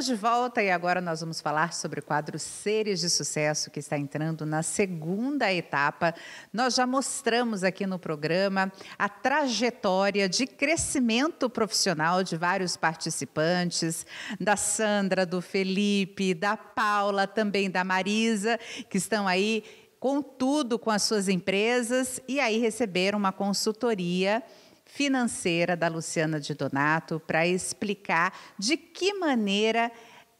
Estamos de volta e agora nós vamos falar sobre o quadro Seres de Sucesso que está entrando na segunda etapa. Nós já mostramos aqui no programa a trajetória de crescimento profissional de vários participantes, da Sandra, do Felipe, da Paula, também da Marisa, que estão aí com tudo com as suas empresas e aí receberam uma consultoria financeira da Luciana de Donato para explicar de que maneira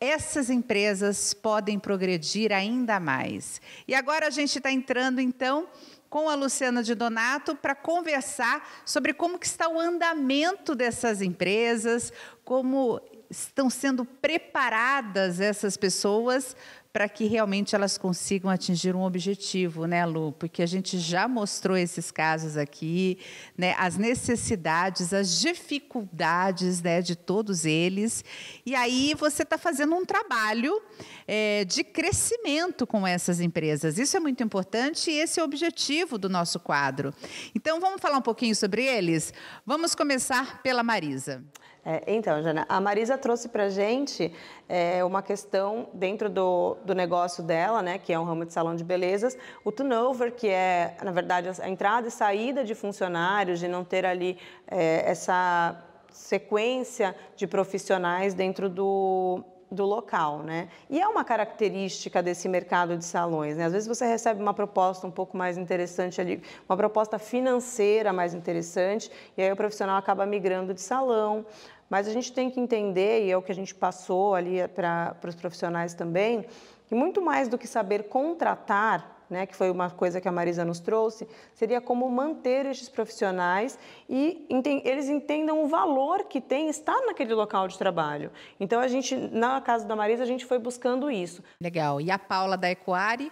essas empresas podem progredir ainda mais. E agora a gente está entrando então com a Luciana de Donato para conversar sobre como que está o andamento dessas empresas, como estão sendo preparadas essas pessoas para que realmente elas consigam atingir um objetivo, né, Lu? Porque a gente já mostrou esses casos aqui, né, as necessidades, as dificuldades né, de todos eles. E aí você está fazendo um trabalho é, de crescimento com essas empresas. Isso é muito importante e esse é o objetivo do nosso quadro. Então vamos falar um pouquinho sobre eles? Vamos começar pela Marisa. É, então, Jana, a Marisa trouxe para gente é, uma questão dentro do, do negócio dela, né, que é um ramo de salão de belezas, o turnover, que é, na verdade, a entrada e saída de funcionários, de não ter ali é, essa sequência de profissionais dentro do, do local, né? E é uma característica desse mercado de salões, né? Às vezes você recebe uma proposta um pouco mais interessante ali, uma proposta financeira mais interessante, e aí o profissional acaba migrando de salão. Mas a gente tem que entender, e é o que a gente passou ali para os profissionais também, que muito mais do que saber contratar né, que foi uma coisa que a Marisa nos trouxe, seria como manter estes profissionais e eles entendam o valor que tem estar naquele local de trabalho. Então a gente, na casa da Marisa, a gente foi buscando isso. Legal. E a Paula da Equari?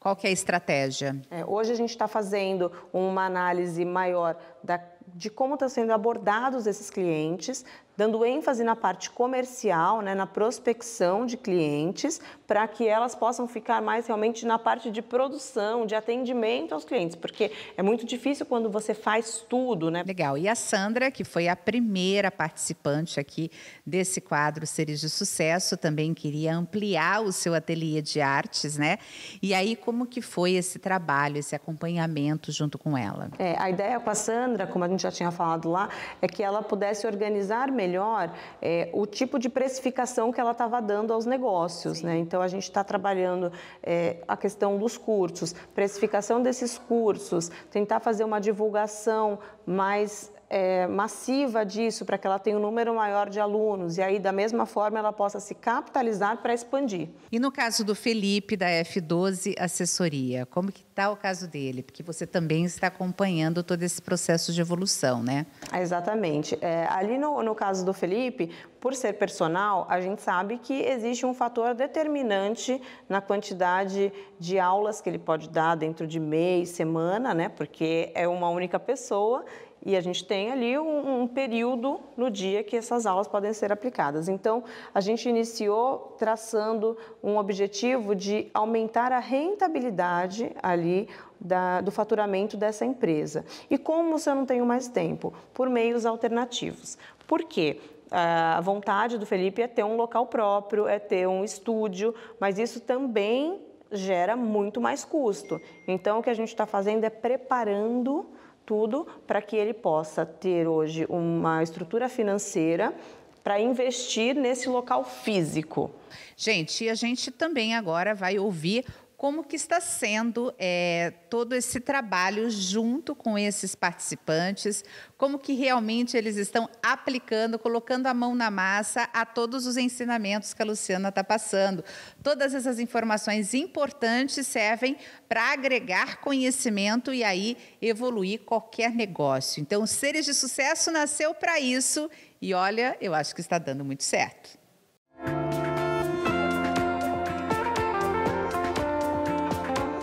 qual que é a estratégia? É, hoje a gente está fazendo uma análise maior da, de como estão sendo abordados esses clientes, dando ênfase na parte comercial, né, na prospecção de clientes, para que elas possam ficar mais realmente na parte de produção, de atendimento aos clientes, porque é muito difícil quando você faz tudo, né? Legal. E a Sandra, que foi a primeira participante aqui desse quadro Seres de Sucesso, também queria ampliar o seu ateliê de artes, né? E aí como que foi esse trabalho, esse acompanhamento junto com ela? É, a ideia com a Sandra Sandra, como a gente já tinha falado lá, é que ela pudesse organizar melhor é, o tipo de precificação que ela estava dando aos negócios. Né? Então, a gente está trabalhando é, a questão dos cursos, precificação desses cursos, tentar fazer uma divulgação mais é, massiva disso para que ela tenha um número maior de alunos e aí, da mesma forma, ela possa se capitalizar para expandir. E no caso do Felipe, da F12 Assessoria, como que está o caso dele? Porque você também está acompanhando todo esse processo de evolução, né? Exatamente. É, ali no, no caso do Felipe, por ser personal, a gente sabe que existe um fator determinante na quantidade de aulas que ele pode dar dentro de mês, semana, né? Porque é uma única pessoa e a gente tem ali um, um, período no dia que essas aulas podem ser aplicadas. Então, a gente iniciou traçando um objetivo de aumentar a rentabilidade ali da, do faturamento dessa empresa. E como se eu não tenho mais tempo? Por meios alternativos. Por quê? a vontade do Felipe é ter um local próprio, é ter um estúdio, mas isso também gera muito mais custo. Então, o que a gente está fazendo é preparando tudo para que ele possa ter hoje uma estrutura financeira para investir nesse local físico. Gente, e a gente também agora vai ouvir como que está sendo é, todo esse trabalho junto com esses participantes, como que realmente eles estão aplicando, colocando a mão na massa a todos os ensinamentos que a Luciana está passando. Todas essas informações importantes servem para agregar conhecimento e aí evoluir qualquer negócio. Então, Seres de Sucesso nasceu para isso e olha, eu acho que está dando muito certo.